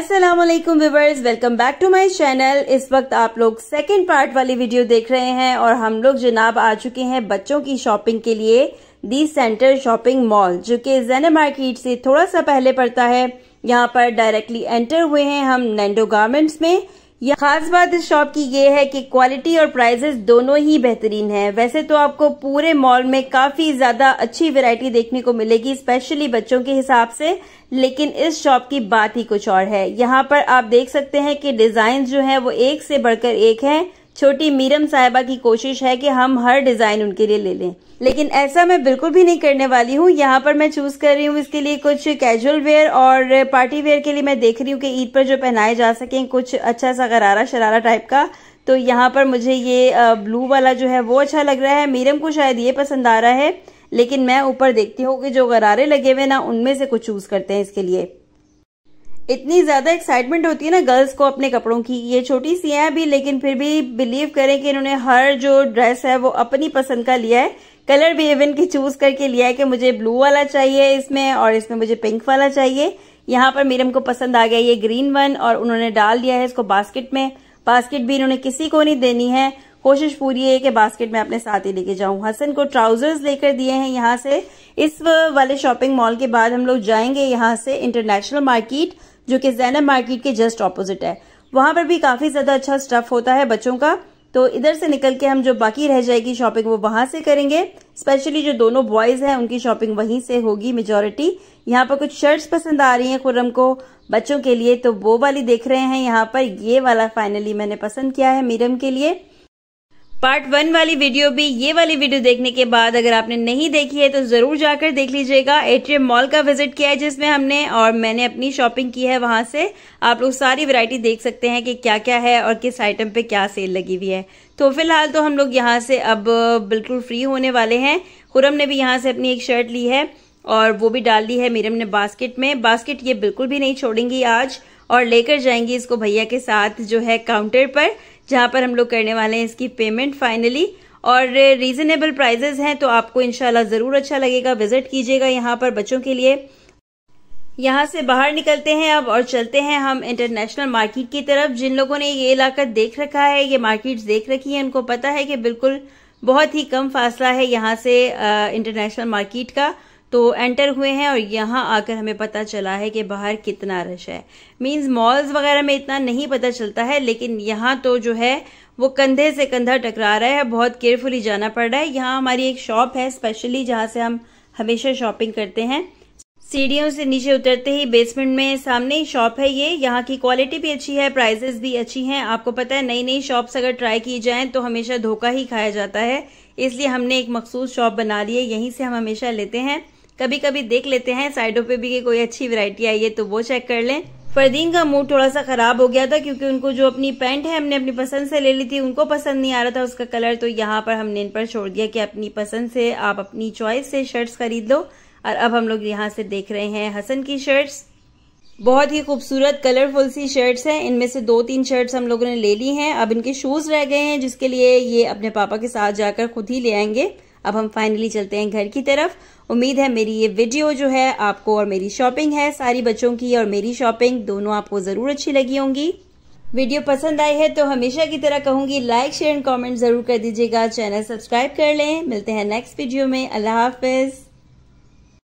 Aslam viewers welcome back to my channel इस वक्त आप लोग सेकंड पार्ट वाली वीडियो देख रहे हैं और हम लोग जनाब आ चुके हैं बच्चों की शॉपिंग के लिए दी सेंटर शॉपिंग मॉल जो कि जेने मार्केट से थोड़ा सा पहले पड़ता है यहाँ पर डायरेक्टली एंटर हुए हैं हम नैंडो गार्मेंट्स में यह खास बात इस शॉप की ये है कि क्वालिटी और प्राइजेस दोनों ही बेहतरीन है वैसे तो आपको पूरे मॉल में काफी ज्यादा अच्छी वैरायटी देखने को मिलेगी स्पेशली बच्चों के हिसाब से लेकिन इस शॉप की बात ही कुछ और है यहाँ पर आप देख सकते हैं कि डिजाइन जो है वो एक से बढ़कर एक है छोटी मीरम साहिबा की कोशिश है कि हम हर डिज़ाइन उनके लिए ले लें लेकिन ऐसा मैं बिल्कुल भी नहीं करने वाली हूँ यहाँ पर मैं चूज़ कर रही हूँ इसके लिए कुछ कैजुअल वेयर और पार्टी वेयर के लिए मैं देख रही हूँ कि ईद पर जो पहनाए जा सकें कुछ अच्छा सा गरारा शरारा टाइप का तो यहाँ पर मुझे ये ब्लू वाला जो है वो अच्छा लग रहा है मीरम को शायद ये पसंद आ रहा है लेकिन मैं ऊपर देखती हूँ कि जो गरारे लगे हुए ना उनमें से कुछ चूज़ करते हैं इसके लिए इतनी ज्यादा एक्साइटमेंट होती है ना गर्ल्स को अपने कपड़ों की ये छोटी सी है अभी लेकिन फिर भी बिलीव करें कि इन्होंने हर जो ड्रेस है वो अपनी पसंद का लिया है कलर भी इवन की चूज करके लिया है कि मुझे ब्लू वाला चाहिए इसमें और इसमें मुझे पिंक वाला चाहिए यहाँ पर मीरम को पसंद आ गया ये ग्रीन वन और उन्होंने डाल दिया है इसको बास्केट में बास्केट भी इन्होंने किसी को नहीं देनी है कोशिश पूरी है कि बास्केट में अपने साथ ही लेके जाऊं हसन को ट्राउजर्स लेकर दिए हैं यहाँ से इस वाले शॉपिंग मॉल के बाद हम लोग जाएंगे यहाँ से इंटरनेशनल मार्केट जो कि जैनब मार्केट के जस्ट ऑपोजिट है वहां पर भी काफी ज्यादा अच्छा स्टफ होता है बच्चों का तो इधर से निकल के हम जो बाकी रह जाएगी शॉपिंग वो वहां से करेंगे स्पेशली जो दोनों बॉयज हैं उनकी शॉपिंग वहीं से होगी मेजोरिटी यहाँ पर कुछ शर्ट्स पसंद आ रही हैं खुर्रम को बच्चों के लिए तो वो वाली देख रहे हैं यहाँ पर ये वाला फाइनली मैंने पसंद किया है मीरम के लिए पार्ट वन वाली वीडियो भी ये वाली वीडियो देखने के बाद अगर आपने नहीं देखी है तो ज़रूर जाकर देख लीजिएगा एट्रियम मॉल का विजिट किया है जिसमें हमने और मैंने अपनी शॉपिंग की है वहां से आप लोग सारी वैरायटी देख सकते हैं कि क्या क्या है और किस आइटम पे क्या सेल लगी हुई है तो फिलहाल तो हम लोग यहाँ से अब बिल्कुल फ्री होने वाले हैं खुरम ने भी यहाँ से अपनी एक शर्ट ली है और वो भी डाल दी है मीरम ने बास्केट में बास्केट ये बिल्कुल भी नहीं छोड़ेंगी आज और लेकर जाएंगी इसको भैया के साथ जो है काउंटर पर जहाँ पर हम लोग करने वाले हैं इसकी पेमेंट फाइनली और रीजनेबल प्राइजेज हैं तो आपको इनशाला ज़रूर अच्छा लगेगा विजिट कीजिएगा यहाँ पर बच्चों के लिए यहाँ से बाहर निकलते हैं अब और चलते हैं हम इंटरनेशनल मार्केट की तरफ जिन लोगों ने ये इलाका देख रखा है ये मार्केट्स देख रखी है उनको पता है कि बिल्कुल बहुत ही कम फासला है यहाँ से इंटरनेशनल मार्केट का तो एंटर हुए हैं और यहाँ आकर हमें पता चला है कि बाहर कितना रश है मीन्स मॉल्स वगैरह में इतना नहीं पता चलता है लेकिन यहाँ तो जो है वो कंधे से कंधा टकरा रहा है बहुत केयरफुली जाना पड़ रहा है यहाँ हमारी एक शॉप है स्पेशली जहाँ से हम हमेशा शॉपिंग करते हैं सीढ़ियों से नीचे उतरते ही बेसमेंट में सामने ही शॉप है ये यहाँ की क्वालिटी भी अच्छी है प्राइजेस भी अच्छी हैं आपको पता है नई नई शॉप्स अगर ट्राई की जाएं तो हमेशा धोखा ही खाया जाता है इसलिए हमने एक मखसूस शॉप बना ली है यहीं से हम हमेशा लेते हैं कभी कभी देख लेते हैं साइडों पे भी कि कोई अच्छी वैरायटी आई है तो वो चेक कर लें फरदीन का मूड थोड़ा सा खराब हो गया था क्योंकि उनको जो अपनी पैंट है हमने अपनी पसंद से ले ली थी उनको पसंद नहीं आ रहा था उसका कलर तो यहाँ पर हमने इन पर छोड़ दिया कि अपनी पसंद से आप अपनी चॉइस से शर्ट्स खरीद लो और अब हम लोग यहाँ से देख रहे हैं हसन की शर्ट्स बहुत ही खूबसूरत कलरफुल सी शर्ट्स हैं इनमें से दो तीन शर्ट्स हम लोगों ने ले ली हैं अब इनके शूज रह गए हैं जिसके लिए ये अपने पापा के साथ जाकर खुद ही ले आएंगे अब हम फाइनली चलते हैं घर की तरफ उम्मीद है मेरी ये वीडियो जो है आपको और मेरी शॉपिंग है सारी बच्चों की और मेरी शॉपिंग दोनों आपको ज़रूर अच्छी लगी होंगी वीडियो पसंद आई है तो हमेशा की तरह कहूंगी लाइक शेयर एंड कमेंट ज़रूर कर दीजिएगा चैनल सब्सक्राइब कर लें मिलते हैं नेक्स्ट वीडियो में अल्लाह हाफिज़